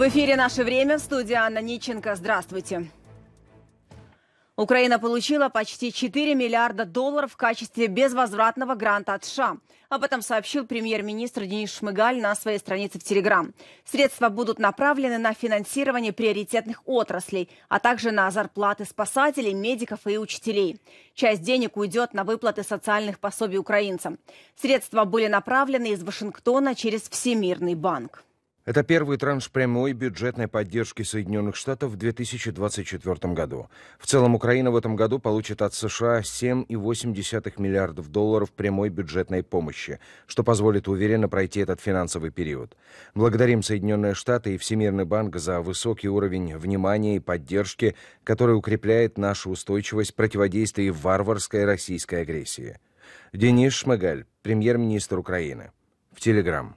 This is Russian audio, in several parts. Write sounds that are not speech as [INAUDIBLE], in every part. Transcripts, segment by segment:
В эфире «Наше время» в студии Анна Ниченко. Здравствуйте. Украина получила почти 4 миллиарда долларов в качестве безвозвратного гранта от США. Об этом сообщил премьер-министр Денис Шмыгаль на своей странице в Телеграм. Средства будут направлены на финансирование приоритетных отраслей, а также на зарплаты спасателей, медиков и учителей. Часть денег уйдет на выплаты социальных пособий украинцам. Средства были направлены из Вашингтона через Всемирный банк. Это первый транш прямой бюджетной поддержки Соединенных Штатов в 2024 году. В целом Украина в этом году получит от США 7,8 миллиардов долларов прямой бюджетной помощи, что позволит уверенно пройти этот финансовый период. Благодарим Соединенные Штаты и Всемирный банк за высокий уровень внимания и поддержки, который укрепляет нашу устойчивость противодействия варварской российской агрессии. Денис Шмыгаль, премьер-министр Украины. В Телеграм.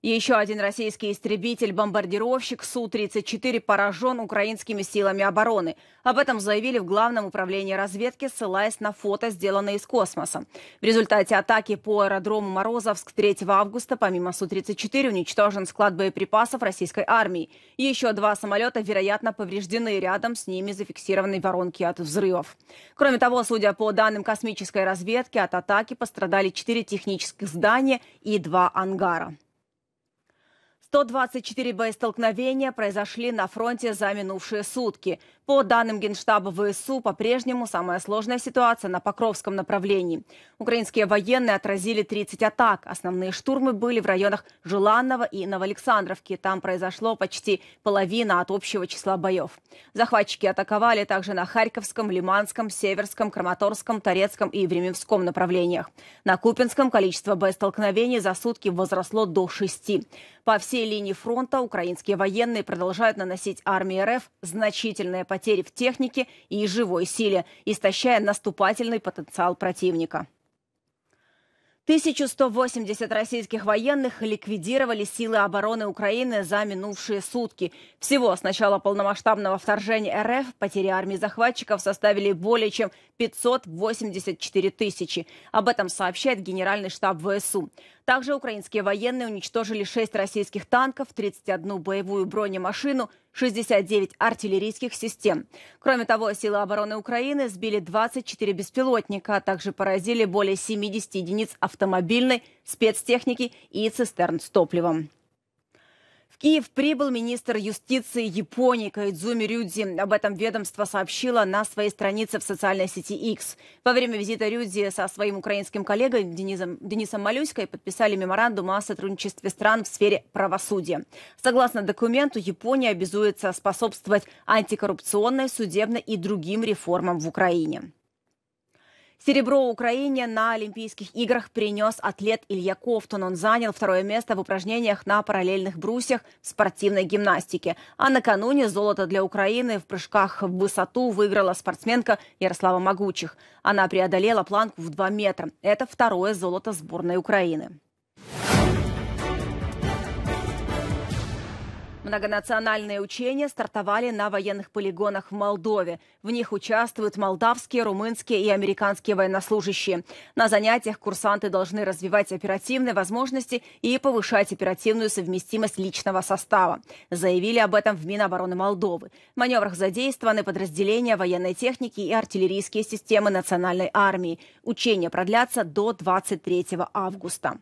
Еще один российский истребитель-бомбардировщик Су-34 поражен украинскими силами обороны. Об этом заявили в Главном управлении разведки, ссылаясь на фото, сделанное из космоса. В результате атаки по аэродрому Морозовск 3 августа помимо Су-34 уничтожен склад боеприпасов российской армии. Еще два самолета, вероятно, повреждены. Рядом с ними зафиксированы воронки от взрывов. Кроме того, судя по данным космической разведки, от атаки пострадали четыре технических здания и два ангара. 124 боестолкновения произошли на фронте за минувшие сутки. По данным Генштаба ВСУ, по-прежнему самая сложная ситуация на Покровском направлении. Украинские военные отразили 30 атак. Основные штурмы были в районах Желанного и Новоалександровки. Там произошло почти половина от общего числа боев. Захватчики атаковали также на Харьковском, Лиманском, Северском, Краматорском, Торецком и Временском направлениях. На Купинском количество боестолкновений за сутки возросло до 6. По всей линии фронта украинские военные продолжают наносить армии РФ значительные потери потери в технике и живой силе, истощая наступательный потенциал противника. 1180 российских военных ликвидировали силы обороны Украины за минувшие сутки. Всего с начала полномасштабного вторжения РФ потери армии захватчиков составили более чем 584 тысячи. Об этом сообщает Генеральный штаб ВСУ. Также украинские военные уничтожили 6 российских танков, 31 боевую бронемашину, 69 артиллерийских систем. Кроме того, силы обороны Украины сбили 24 беспилотника, а также поразили более 70 единиц автомобильной, спецтехники и цистерн с топливом. Киев прибыл министр юстиции Японии Кайдзуми Рюдзи. Об этом ведомство сообщило на своей странице в социальной сети X. Во время визита Рюдзи со своим украинским коллегой Денисом, Денисом Малюськой подписали меморандум о сотрудничестве стран в сфере правосудия. Согласно документу, Япония обязуется способствовать антикоррупционной, судебной и другим реформам в Украине. Серебро Украине на Олимпийских играх принес атлет Илья Ковтун. Он занял второе место в упражнениях на параллельных брусьях в спортивной гимнастике. А накануне золото для Украины в прыжках в высоту выиграла спортсменка Ярослава Могучих. Она преодолела планку в 2 метра. Это второе золото сборной Украины. Многонациональные учения стартовали на военных полигонах в Молдове. В них участвуют молдавские, румынские и американские военнослужащие. На занятиях курсанты должны развивать оперативные возможности и повышать оперативную совместимость личного состава. Заявили об этом в Минобороны Молдовы. В маневрах задействованы подразделения военной техники и артиллерийские системы национальной армии. Учения продлятся до 23 августа.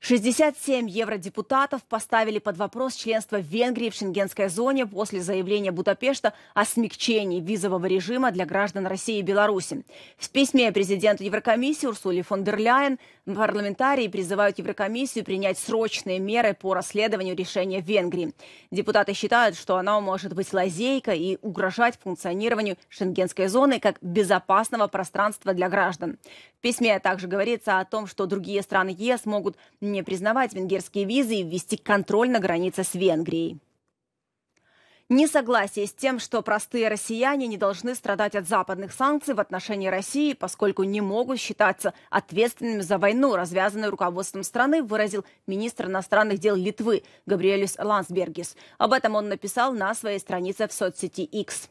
67 евродепутатов поставили под вопрос членство Венгрии в шенгенской зоне после заявления Будапешта о смягчении визового режима для граждан России и Беларуси. В письме президенту Еврокомиссии Урсули фон дер Ляйен парламентарии призывают Еврокомиссию принять срочные меры по расследованию решения Венгрии. Депутаты считают, что оно может быть лазейкой и угрожать функционированию шенгенской зоны как безопасного пространства для граждан. В письме также говорится о том, что другие страны ЕС могут не признавать венгерские визы и ввести контроль на границе с Венгрией. Несогласие с тем, что простые россияне не должны страдать от западных санкций в отношении России, поскольку не могут считаться ответственными за войну, развязанную руководством страны, выразил министр иностранных дел Литвы Габриэлюс Лансбергис. Об этом он написал на своей странице в соцсети X.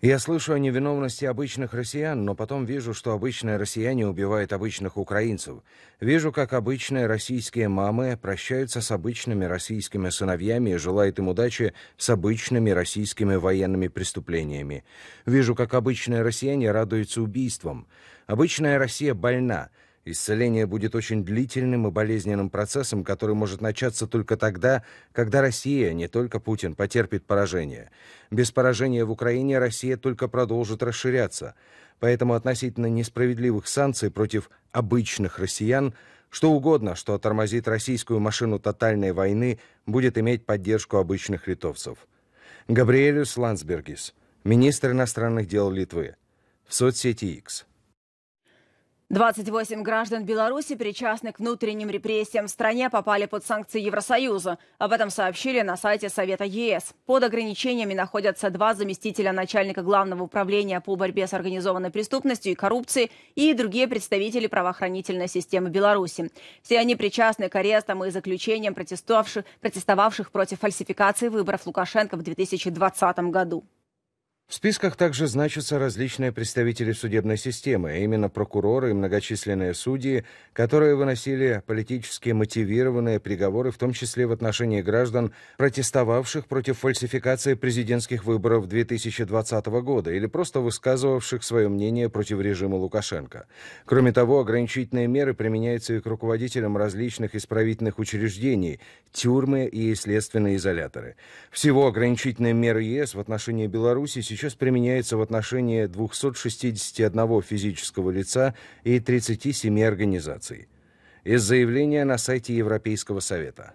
Я слышу о невиновности обычных россиян, но потом вижу, что обычные россияне убивают обычных украинцев. Вижу, как обычные российские мамы прощаются с обычными российскими сыновьями и желают им удачи с обычными российскими военными преступлениями. Вижу, как обычные россияне радуются убийствам. Обычная Россия больна – Исцеление будет очень длительным и болезненным процессом, который может начаться только тогда, когда Россия, а не только Путин, потерпит поражение. Без поражения в Украине Россия только продолжит расширяться. Поэтому относительно несправедливых санкций против обычных россиян что угодно, что тормозит российскую машину тотальной войны, будет иметь поддержку обычных литовцев. Габриэлюс Ландсбергис, министр иностранных дел Литвы, в соцсети X. 28 граждан Беларуси, причастных к внутренним репрессиям в стране, попали под санкции Евросоюза. Об этом сообщили на сайте Совета ЕС. Под ограничениями находятся два заместителя начальника Главного управления по борьбе с организованной преступностью и коррупцией и другие представители правоохранительной системы Беларуси. Все они причастны к арестам и заключениям протестовавших, протестовавших против фальсификации выборов Лукашенко в 2020 году. В списках также значатся различные представители судебной системы, а именно прокуроры и многочисленные судьи, которые выносили политически мотивированные приговоры, в том числе в отношении граждан, протестовавших против фальсификации президентских выборов 2020 года или просто высказывавших свое мнение против режима Лукашенко. Кроме того, ограничительные меры применяются и к руководителям различных исправительных учреждений, тюрьмы и следственные изоляторы. Всего ограничительные меры ЕС в отношении Беларуси сейчас сейчас применяется в отношении 261 физического лица и 37 организаций. Из заявления на сайте Европейского совета.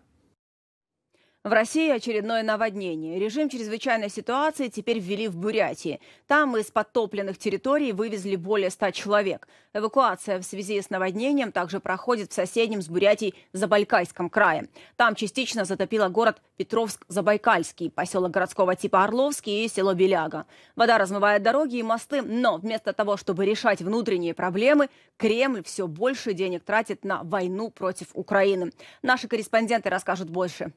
В России очередное наводнение. Режим чрезвычайной ситуации теперь ввели в Бурятии. Там из подтопленных территорий вывезли более 100 человек. Эвакуация в связи с наводнением также проходит в соседнем с Бурятией Забайкальском крае. Там частично затопило город Петровск-Забайкальский, поселок городского типа Орловский и село Беляга. Вода размывает дороги и мосты, но вместо того, чтобы решать внутренние проблемы, Кремль все больше денег тратит на войну против Украины. Наши корреспонденты расскажут больше.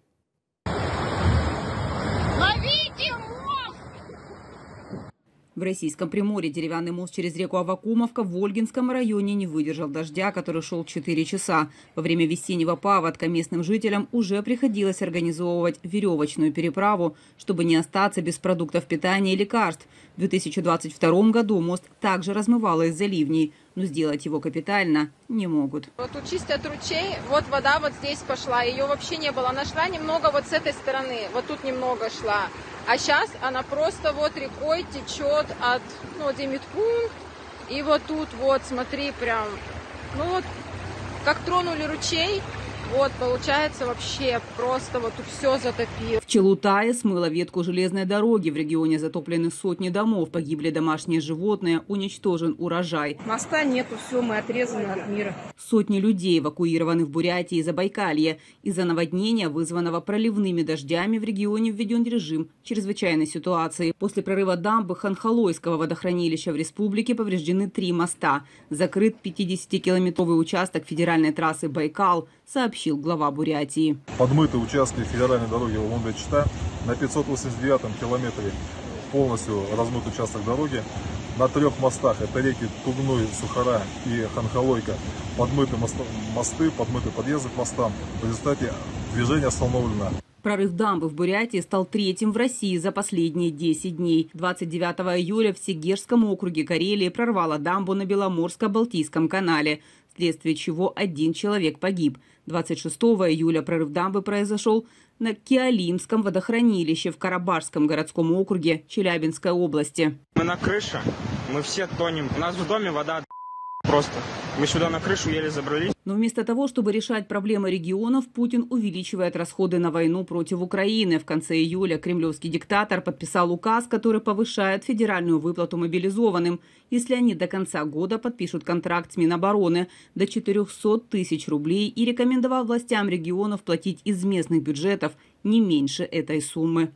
В российском Приморье деревянный мост через реку Авакумовка в Ольгинском районе не выдержал дождя, который шел 4 часа. Во время весеннего паводка местным жителям уже приходилось организовывать веревочную переправу, чтобы не остаться без продуктов питания и лекарств. В 2022 году мост также размывало из-за ливней – но сделать его капитально не могут. Вот чистят ручей, вот вода вот здесь пошла, ее вообще не было. Она шла немного вот с этой стороны, вот тут немного шла. А сейчас она просто вот рекой течет от, ну, Демитпункт, и вот тут вот, смотри, прям, ну вот, как тронули ручей, вот, получается, вообще просто вот все затопило. В Челутае смыло ветку железной дороги. В регионе затоплены сотни домов, погибли домашние животные, уничтожен урожай. Моста нету, все, мы отрезаны от мира. Сотни людей эвакуированы в Бурятии и Забайкалье. Из-за наводнения, вызванного проливными дождями, в регионе введен режим чрезвычайной ситуации. После прорыва дамбы Ханхалойского водохранилища в республике повреждены три моста. Закрыт 50-километровый участок федеральной трассы Байкал, сообщил сообщил глава Бурятии. Подмыты участки федеральной дороги Лондон-Чита на 589-м километре полностью размыт участок дороги. На трех мостах, это реки Тугной, Сухара и Ханхалойка, подмыты мосты, подмыты подъезды к мостам. В результате движение остановлено. Прорыв дамбы в Бурятии стал третьим в России за последние 10 дней. 29 июля в Сегежском округе Карелии прорвало дамбу на Беломорско-Балтийском канале, вследствие чего один человек погиб – 26 июля прорыв дамбы произошел на Киалимском водохранилище в Карабарском городском округе Челябинской области. Мы на крыше, мы все тонем. У нас в доме вода Просто. Мы сюда на крышу еле забрались. Но вместо того, чтобы решать проблемы регионов, Путин увеличивает расходы на войну против Украины. В конце июля кремлевский диктатор подписал указ, который повышает федеральную выплату мобилизованным, если они до конца года подпишут контракт с Минобороны до 400 тысяч рублей и рекомендовал властям регионов платить из местных бюджетов не меньше этой суммы.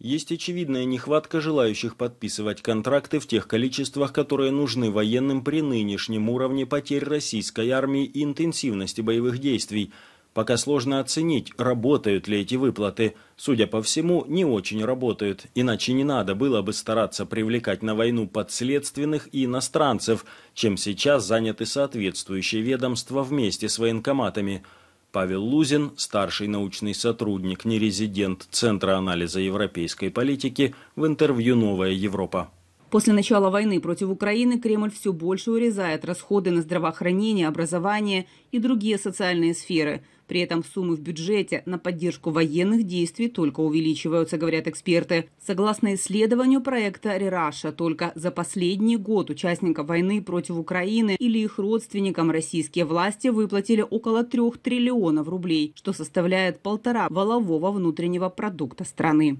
Есть очевидная нехватка желающих подписывать контракты в тех количествах, которые нужны военным при нынешнем уровне потерь российской армии и интенсивности боевых действий. Пока сложно оценить, работают ли эти выплаты. Судя по всему, не очень работают, иначе не надо было бы стараться привлекать на войну подследственных и иностранцев, чем сейчас заняты соответствующие ведомства вместе с военкоматами – Павел Лузин, старший научный сотрудник, нерезидент Центра анализа европейской политики, в интервью «Новая Европа». После начала войны против Украины Кремль все больше урезает расходы на здравоохранение, образование и другие социальные сферы – при этом суммы в бюджете на поддержку военных действий только увеличиваются, говорят эксперты. Согласно исследованию проекта «Рераша», только за последний год участникам войны против Украины или их родственникам российские власти выплатили около трех триллионов рублей, что составляет полтора волового внутреннего продукта страны.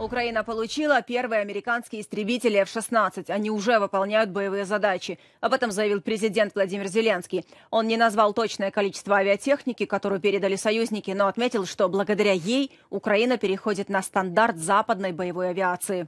Украина получила первые американские истребители F-16. Они уже выполняют боевые задачи. Об этом заявил президент Владимир Зеленский. Он не назвал точное количество авиатехники, которую передали союзники, но отметил, что благодаря ей Украина переходит на стандарт западной боевой авиации.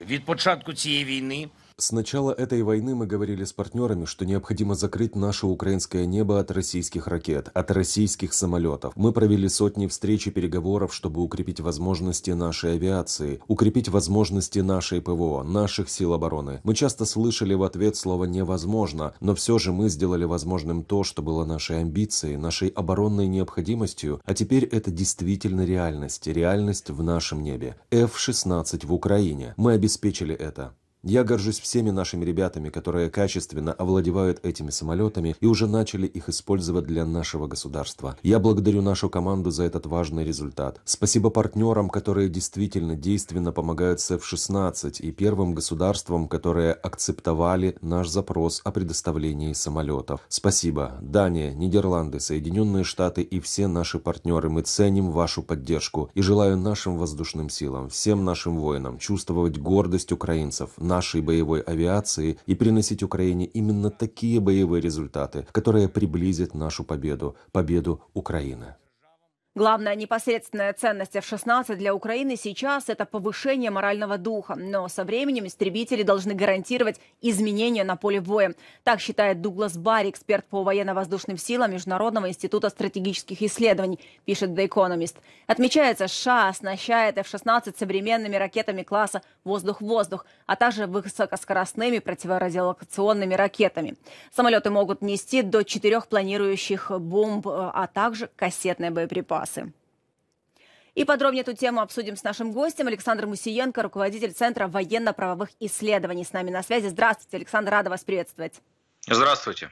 Від початку цієї війни с начала этой войны мы говорили с партнерами, что необходимо закрыть наше украинское небо от российских ракет, от российских самолетов. Мы провели сотни встреч и переговоров, чтобы укрепить возможности нашей авиации, укрепить возможности нашей ПВО, наших сил обороны. Мы часто слышали в ответ слово «невозможно», но все же мы сделали возможным то, что было нашей амбицией, нашей оборонной необходимостью, а теперь это действительно реальность, реальность в нашем небе. F-16 в Украине. Мы обеспечили это. Я горжусь всеми нашими ребятами, которые качественно овладевают этими самолетами и уже начали их использовать для нашего государства. Я благодарю нашу команду за этот важный результат. Спасибо партнерам, которые действительно действенно помогают сф 16 и первым государствам, которые акцептовали наш запрос о предоставлении самолетов. Спасибо. Дания, Нидерланды, Соединенные Штаты и все наши партнеры. Мы ценим вашу поддержку и желаю нашим воздушным силам, всем нашим воинам чувствовать гордость украинцев, на нашей боевой авиации и приносить Украине именно такие боевые результаты, которые приблизят нашу победу, победу Украины. Главная непосредственная ценность F-16 для Украины сейчас – это повышение морального духа. Но со временем истребители должны гарантировать изменения на поле боя. Так считает Дуглас Барри, эксперт по военно-воздушным силам Международного института стратегических исследований, пишет The Economist. Отмечается, США оснащает F-16 современными ракетами класса «воздух-воздух», а также высокоскоростными противорадиолокационными ракетами. Самолеты могут нести до четырех планирующих бомб, а также кассетные боеприпасы запасы. И подробнее эту тему обсудим с нашим гостем Александром Мусиенко, руководитель Центра военно-правовых исследований. С нами на связи. Здравствуйте, Александр, рада вас приветствовать. Здравствуйте.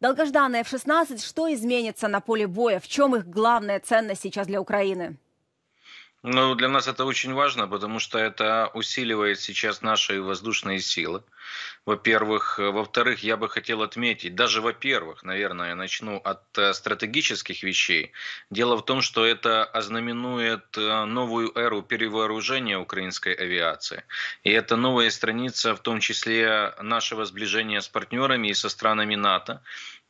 Долгожданная F-16, что изменится на поле боя? В чем их главная ценность сейчас для Украины? Ну, для нас это очень важно, потому что это усиливает сейчас наши воздушные силы, во-первых. Э, во-вторых, я бы хотел отметить, даже во-первых, наверное, я начну от э, стратегических вещей. Дело в том, что это ознаменует э, новую эру перевооружения украинской авиации. И это новая страница, в том числе нашего сближения с партнерами и со странами НАТО,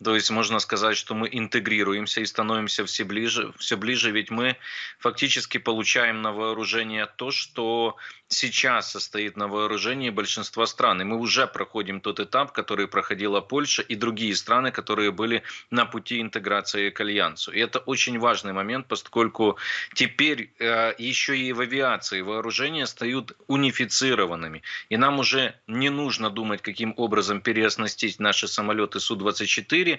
то есть можно сказать, что мы интегрируемся и становимся все ближе, все ближе, ведь мы фактически получаем на вооружение то, что сейчас состоит на вооружении большинства стран. И мы уже проходим тот этап, который проходила Польша и другие страны, которые были на пути интеграции к Альянсу. И это очень важный момент, поскольку теперь э, еще и в авиации вооружения стают унифицированными. И нам уже не нужно думать, каким образом переоснастить наши самолеты Су-24,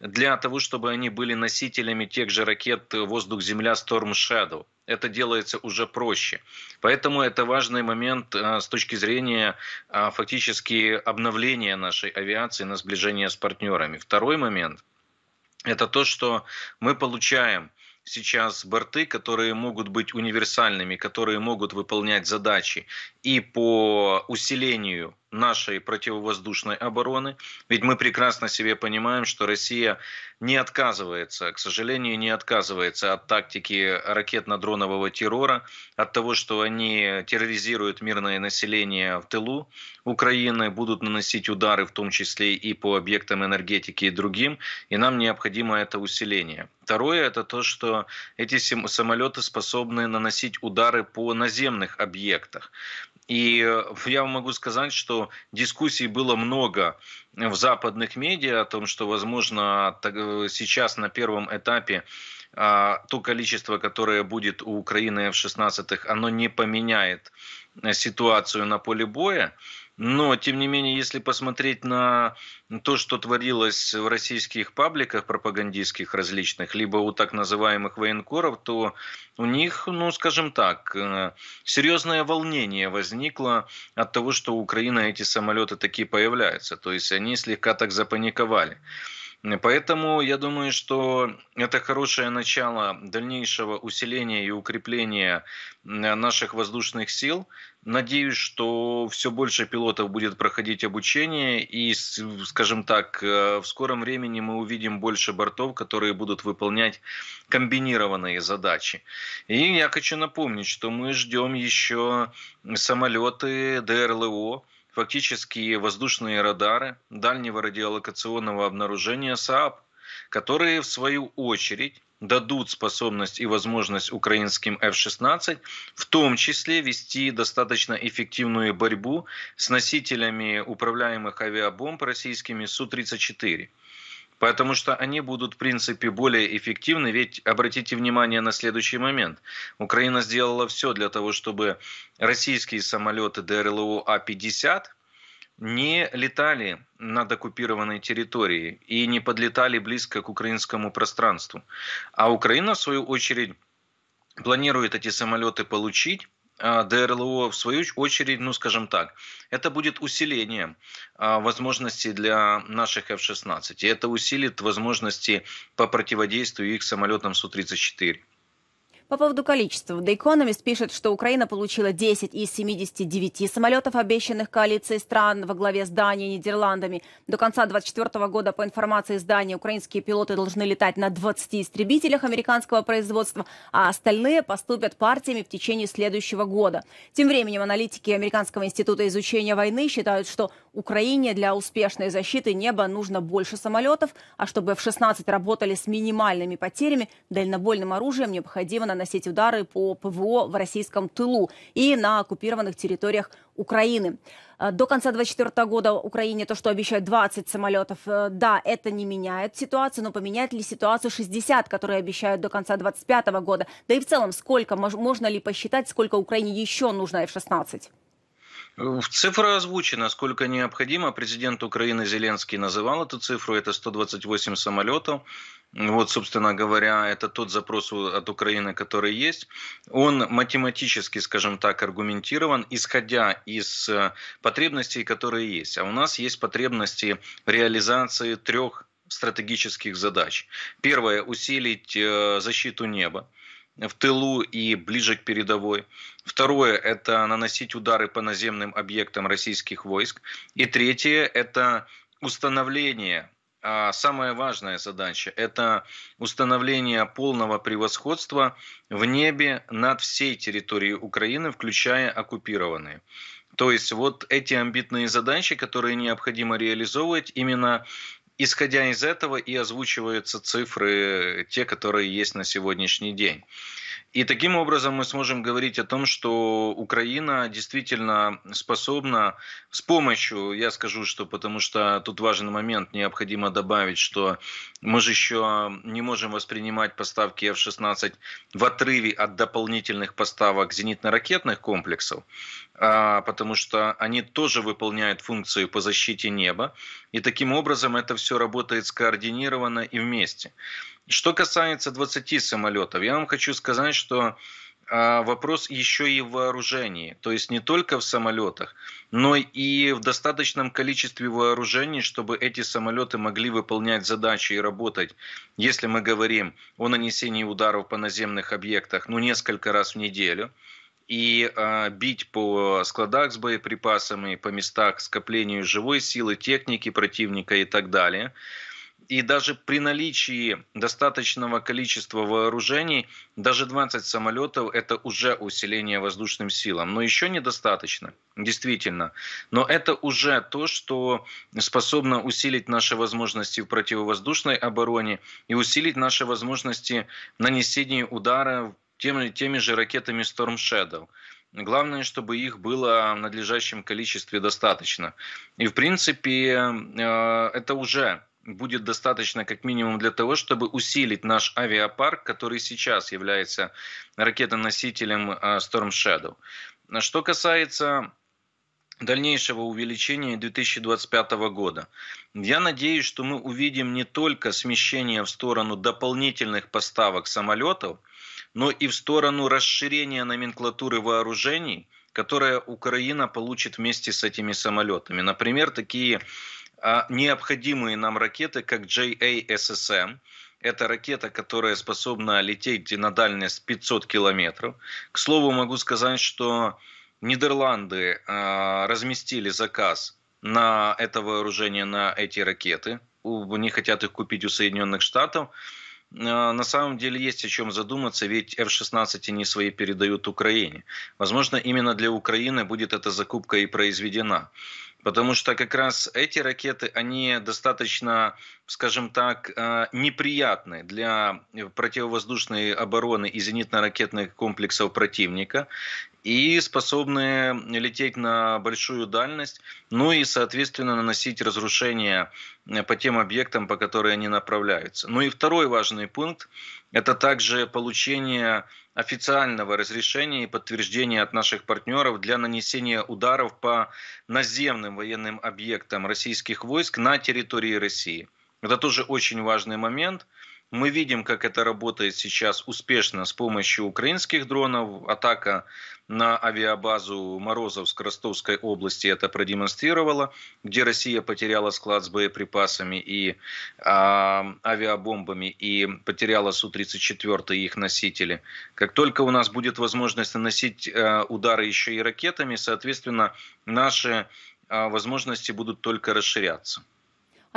для того, чтобы они были носителями тех же ракет «Воздух-Земля» Storm Shadow это делается уже проще. Поэтому это важный момент э, с точки зрения э, фактически обновления нашей авиации на сближение с партнерами. Второй момент – это то, что мы получаем сейчас борты, которые могут быть универсальными, которые могут выполнять задачи и по усилению нашей противовоздушной обороны. Ведь мы прекрасно себе понимаем, что Россия не отказывается, к сожалению, не отказывается от тактики ракетно-дронового террора, от того, что они терроризируют мирное население в тылу Украины, будут наносить удары, в том числе и по объектам энергетики и другим, и нам необходимо это усиление. Второе – это то, что эти самолеты способны наносить удары по наземных объектах. И э, я вам могу сказать, что дискуссий было много в западных медиа о том, что, возможно, э, сейчас на первом этапе а, то количество, которое будет у Украины в 16 оно не поменяет э, ситуацию на поле боя. Но, тем не менее, если посмотреть на то, что творилось в российских пабликах пропагандистских различных, либо у так называемых военкоров, то у них, ну, скажем так, э, серьезное волнение возникло от того, что у Украины эти самолеты такие появляются. То есть они слегка так запаниковали. Поэтому я думаю, что это хорошее начало дальнейшего усиления и укрепления э, наших воздушных сил. Надеюсь, что все больше пилотов будет проходить обучение, и, скажем так, э, в скором времени мы увидим больше бортов, которые будут выполнять комбинированные задачи. И я хочу напомнить, что мы ждем еще самолеты ДРЛО, фактически воздушные радары дальнего радиолокационного обнаружения СААП, которые в свою очередь дадут способность и возможность украинским F-16, в том числе вести достаточно эффективную борьбу с носителями управляемых авиабомб российскими Су-34 потому что они будут, в принципе, более эффективны. Ведь обратите внимание на следующий момент. Украина сделала все для того, чтобы российские самолеты ДРЛО А-50 не летали над оккупированной территорией и не подлетали близко к украинскому пространству. А Украина, в свою очередь, планирует эти самолеты получить а, ДРЛО, в свою очередь, ну, скажем так, это будет усиление а, возможностей для наших F-16. И это усилит возможности по противодействию их самолетам Су-34. По поводу количества, The Economist пишет, что Украина получила 10 из 79 самолетов, обещанных коалицией стран во главе с Данией и Нидерландами. До конца 2024 года, по информации издания, украинские пилоты должны летать на 20 истребителях американского производства, а остальные поступят партиями в течение следующего года. Тем временем аналитики Американского института изучения войны считают, что Украине для успешной защиты неба нужно больше самолетов, а чтобы F-16 работали с минимальными потерями, дальнобольным оружием необходимо на наносить удары по ПВО в российском тылу и на оккупированных территориях Украины. Э, до конца 2024 года Украине то, что обещают 20 самолетов, э, да, это не меняет ситуацию, но поменяет ли ситуацию 60, которые обещают до конца 2025 года? Да и в целом, сколько, можно ли посчитать, сколько Украине еще нужно F-16? Цифра озвучена, сколько необходимо. Президент Украины Зеленский называл эту цифру. Это 128 самолетов вот, собственно говоря, это тот запрос от Украины, который есть, он математически, скажем так, аргументирован, исходя из э, потребностей, которые есть. А у нас есть потребности реализации трех стратегических задач. Первое – усилить э, защиту неба в тылу и ближе к передовой. Второе – это наносить удары по наземным объектам российских войск. И третье – это установление а самая важная задача – это установление полного превосходства в небе над всей территорией Украины, включая оккупированные. То есть вот эти амбитные задачи, которые необходимо реализовывать, именно исходя из этого и озвучиваются цифры, те, которые есть на сегодняшний день. И таким образом мы сможем говорить о том, что Украина действительно способна с помощью, я скажу, что потому что тут важный момент, необходимо добавить, что мы же еще не можем воспринимать поставки F-16 в отрыве от дополнительных поставок зенитно-ракетных комплексов, а, потому что они тоже выполняют функцию по защите неба. И таким образом это все работает скоординированно и вместе. Что касается 20 самолетов, я вам хочу сказать, что а, вопрос еще и в вооружении. То есть не только в самолетах, но и в достаточном количестве вооружений, чтобы эти самолеты могли выполнять задачи и работать. Если мы говорим о нанесении ударов по наземных объектах, ну, несколько раз в неделю, и э, бить по складах с боеприпасами, по местах скоплению живой силы, техники противника и так далее – и даже при наличии достаточного количества вооружений, даже 20 самолетов – это уже усиление воздушным силам. Но еще недостаточно, действительно. Но это уже то, что способно усилить наши возможности в противовоздушной обороне и усилить наши возможности нанесения удара теми, теми же ракетами Storm Shadow. Главное, чтобы их было в надлежащем количестве достаточно. И, в принципе, э, это уже будет достаточно как минимум для того, чтобы усилить наш авиапарк, который сейчас является ракетоносителем э, Storm Shadow. Что касается дальнейшего увеличения 2025 года. Я надеюсь, что мы увидим не только смещение в сторону дополнительных поставок самолетов, но и в сторону расширения номенклатуры вооружений, которое Украина получит вместе с этими самолетами. Например, такие а, необходимые нам ракеты, как JASSM. Эм. Это ракета, которая способна лететь на дальность 500 километров. К слову, могу сказать, что Нидерланды а, разместили заказ на это вооружение, на эти ракеты. У Они хотят их купить у Соединенных Штатов. А, на самом деле есть о чем задуматься, ведь F-16 они свои передают Украине. Возможно, именно для Украины будет эта закупка и произведена потому что как раз эти ракеты, они достаточно, скажем так, э, неприятны для противовоздушной обороны и зенитно-ракетных комплексов противника и способные лететь на большую дальность, ну и, соответственно, наносить разрушения э, по тем объектам, по которым они направляются. Ну и второй важный пункт – это также получение официального разрешения и подтверждения от наших партнеров для нанесения ударов по наземным военным объектам российских войск на территории России. Это тоже очень важный момент – мы видим, как это работает сейчас успешно с помощью украинских дронов. Атака на авиабазу Морозов Морозовск Ростовской области это продемонстрировала, где Россия потеряла склад с боеприпасами и э, авиабомбами и потеряла Су-34 и их носители. Как только у нас будет возможность наносить э, удары еще и ракетами, соответственно, наши э, возможности будут только расширяться.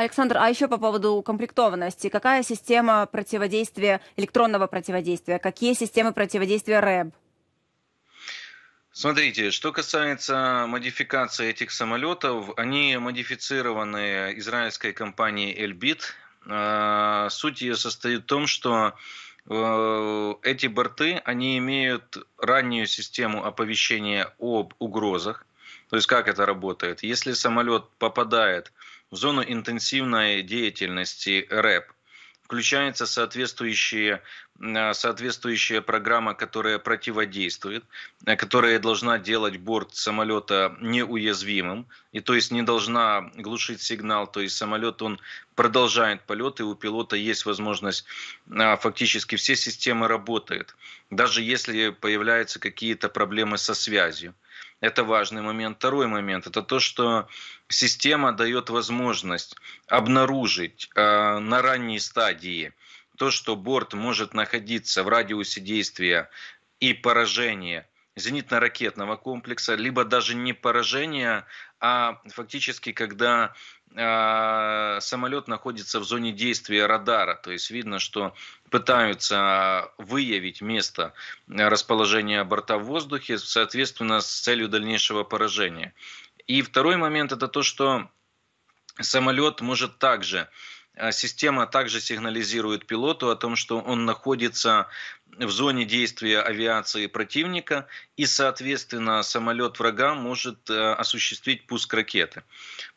Александр, а еще по поводу укомплектованности. Какая система противодействия, электронного противодействия? Какие системы противодействия РЭБ? Смотрите, что касается модификации этих самолетов, они модифицированы израильской компанией Elbit. А, суть ее состоит в том, что э, эти борты, они имеют раннюю систему оповещения об угрозах. То есть как это работает? Если самолет попадает в в зону интенсивной деятельности РЭП. Включается соответствующие, э, соответствующая программа, которая противодействует, э, которая должна делать борт самолета неуязвимым, и то есть не должна глушить сигнал, то есть самолет он продолжает полет, и у пилота есть возможность, э, фактически все системы работают, даже если появляются какие-то проблемы со связью. Это важный момент. Второй момент – это то, что система дает возможность обнаружить э, на ранней стадии то, что борт может находиться в радиусе действия и поражения зенитно-ракетного комплекса, либо даже не поражения, а фактически, когда а, самолет находится в зоне действия радара, то есть видно, что пытаются выявить место расположения борта в воздухе, соответственно, с целью дальнейшего поражения. И второй момент это то, что самолет может также а система также сигнализирует пилоту о том, что он находится в зоне действия авиации противника, и, соответственно, самолет врага может э, осуществить пуск ракеты.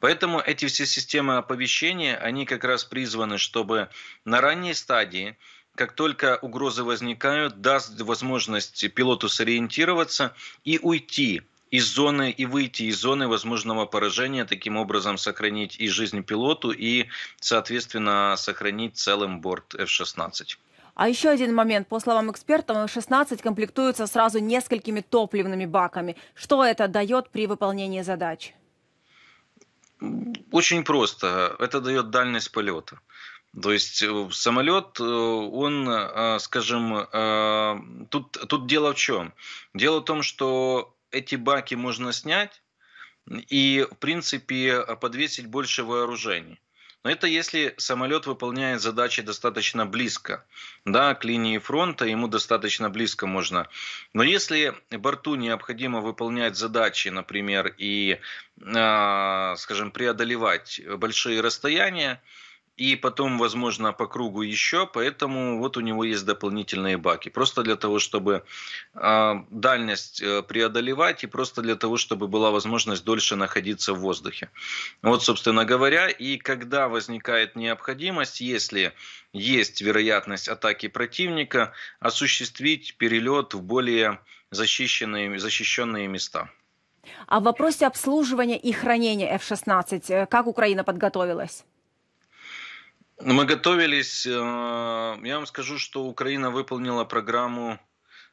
Поэтому эти все системы оповещения, они как раз призваны, чтобы на ранней стадии как только угрозы возникают, даст возможность пилоту сориентироваться и уйти из зоны и выйти из зоны возможного поражения, таким образом сохранить и жизнь пилоту, и, соответственно, сохранить целым борт F-16. А еще один момент. По словам экспертов, f 16 комплектуется сразу несколькими топливными баками. Что это дает при выполнении задач? Очень просто. Это дает дальность полета. То есть э, самолет, э, он, э, скажем, тут, тут дело в чем? Дело в том, что эти баки можно снять и, в принципе, подвесить больше вооружений. Но это если самолет выполняет задачи достаточно близко, да, к линии фронта, ему достаточно близко можно. Но если борту необходимо выполнять задачи, например, и, э, скажем, преодолевать большие расстояния, и потом, возможно, по кругу еще, поэтому вот у него есть дополнительные баки. Просто для того, чтобы а, э, дальность преодолевать и просто для того, чтобы была возможность дольше находиться в воздухе. Вот, собственно говоря, и когда возникает необходимость, если есть вероятность атаки противника, осуществить перелет в более защищенные, защищенные места. А в вопросе обслуживания и хранения F-16, э, как Украина подготовилась? Мы готовились. Э, я вам скажу, что Украина выполнила программу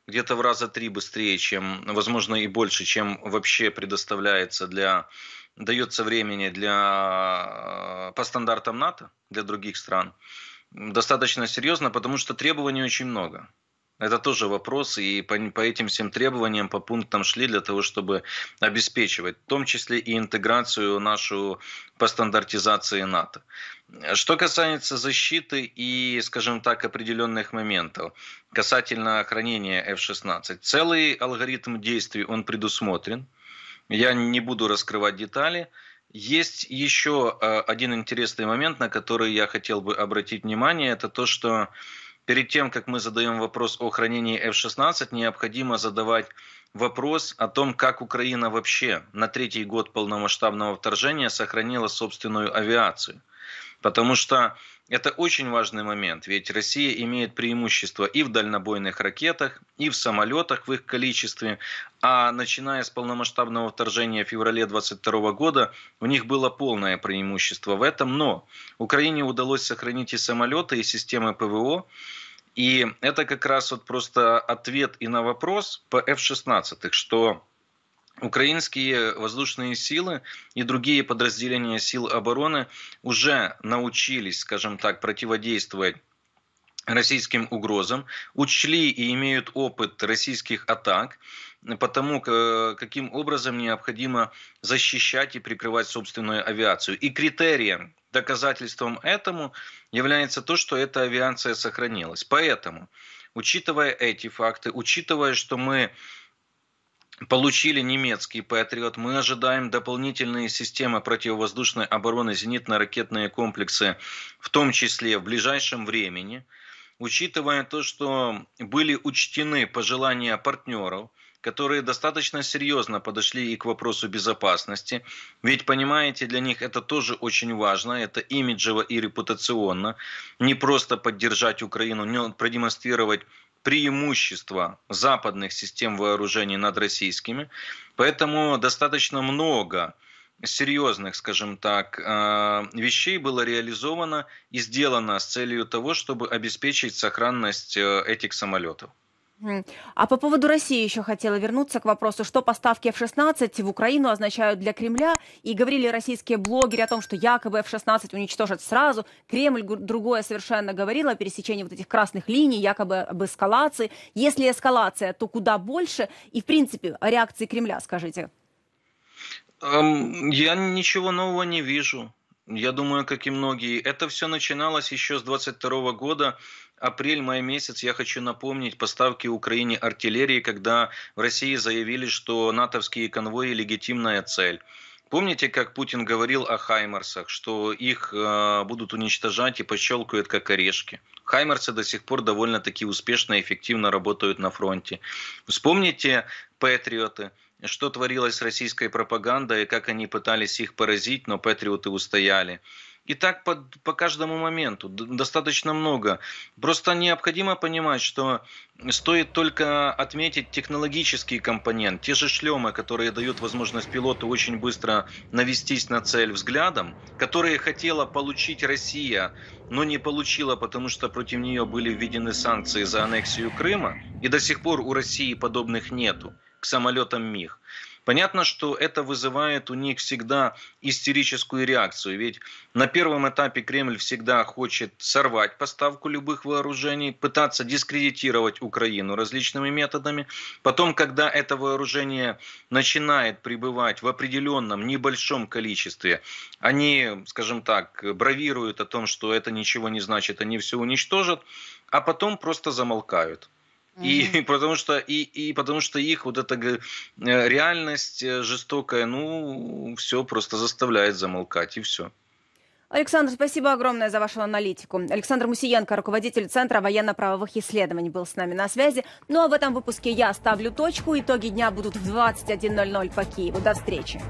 где-то в раза три быстрее, чем, возможно, и больше, чем вообще предоставляется для дается времени для э, по стандартам НАТО для других стран достаточно серьезно, потому что требований очень много. Это тоже вопрос, и по, по этим всем требованиям, по пунктам шли для того, чтобы обеспечивать, в том числе и интеграцию нашу по стандартизации НАТО. Что касается защиты и, скажем так, определенных моментов касательно хранения F-16, целый алгоритм действий, он предусмотрен. Я не буду раскрывать детали. Есть еще э, один интересный момент, на который я хотел бы обратить внимание, это то, что перед тем, как мы задаем вопрос о хранении F-16, необходимо задавать вопрос о том, как Украина вообще на третий год полномасштабного вторжения сохранила собственную авиацию. Потому что это очень важный момент, ведь Россия имеет преимущество и в дальнобойных ракетах, и в самолетах в их количестве, а начиная с полномасштабного вторжения в феврале 2022 года у них было полное преимущество в этом, но Украине удалось сохранить и самолеты, и системы ПВО, и это как раз вот просто ответ и на вопрос по F-16, что Украинские воздушные силы и другие подразделения сил обороны уже научились, скажем так, противодействовать российским угрозам, учли и имеют опыт российских атак, потому э, каким образом необходимо защищать и прикрывать собственную авиацию. И критерием, доказательством этому является то, что эта авиация сохранилась. Поэтому, учитывая эти факты, учитывая, что мы получили немецкий «Патриот». Мы ожидаем дополнительные системы противовоздушной обороны, зенитно-ракетные комплексы, в том числе в ближайшем времени, учитывая то, что были учтены пожелания партнеров, которые достаточно серьезно подошли и к вопросу безопасности. Ведь, понимаете, для них это тоже очень важно, это имиджево и репутационно. Не просто поддержать Украину, не продемонстрировать преимущество западных систем вооружений над российскими. Поэтому достаточно много серьезных, скажем так, э, вещей было реализовано и сделано с целью того, чтобы обеспечить сохранность э, этих самолетов. А по поводу России еще хотела вернуться к вопросу, что поставки F-16 в Украину означают для Кремля. И говорили российские блогеры о том, что якобы F-16 уничтожат сразу. Кремль другое совершенно говорил о пересечении вот этих красных линий, якобы об эскалации. Если эскалация, то куда больше? И, в принципе, о реакции Кремля скажите. Я ничего нового не вижу. Я думаю, как и многие. Это все начиналось еще с 22 года, апрель-май месяц, я хочу напомнить, поставки Украине артиллерии, когда в России заявили, что натовские конвои – легитимная цель. Помните, как Путин говорил о Хаймарсах, что их э, будут уничтожать и пощелкают как орешки? Хаймарсы до сих пор довольно-таки успешно и эффективно работают на фронте. Вспомните Патриоты, что творилось с российской пропагандой, как они пытались их поразить, но патриоты устояли. И так по, по каждому моменту достаточно много. Просто необходимо понимать, что стоит только отметить технологический компонент. Те же шлемы, которые дают возможность пилоту очень быстро навестись на цель взглядом, которые хотела получить Россия, но не получила, потому что против нее были введены санкции за аннексию Крыма, и до сих пор у России подобных нету к самолетам МИГ. Понятно, что это вызывает у них всегда истерическую реакцию, ведь на первом этапе Кремль всегда хочет сорвать поставку любых вооружений, пытаться дискредитировать Украину различными методами. Потом, когда это вооружение начинает прибывать в определенном небольшом количестве, они, скажем так, бравируют о том, что это ничего не значит, они все уничтожат, а потом просто замолкают. И [LAUGHS] потому что и, и потому что их вот эта э, реальность э, жестокая, ну все просто заставляет замолкать и все. Александр, спасибо огромное за вашу аналитику. Александр Мусиенко, руководитель Центра военно-правовых исследований, был с нами на связи. Ну а в этом выпуске я ставлю точку. Итоги дня будут в 21.00 по Киеву. До встречи.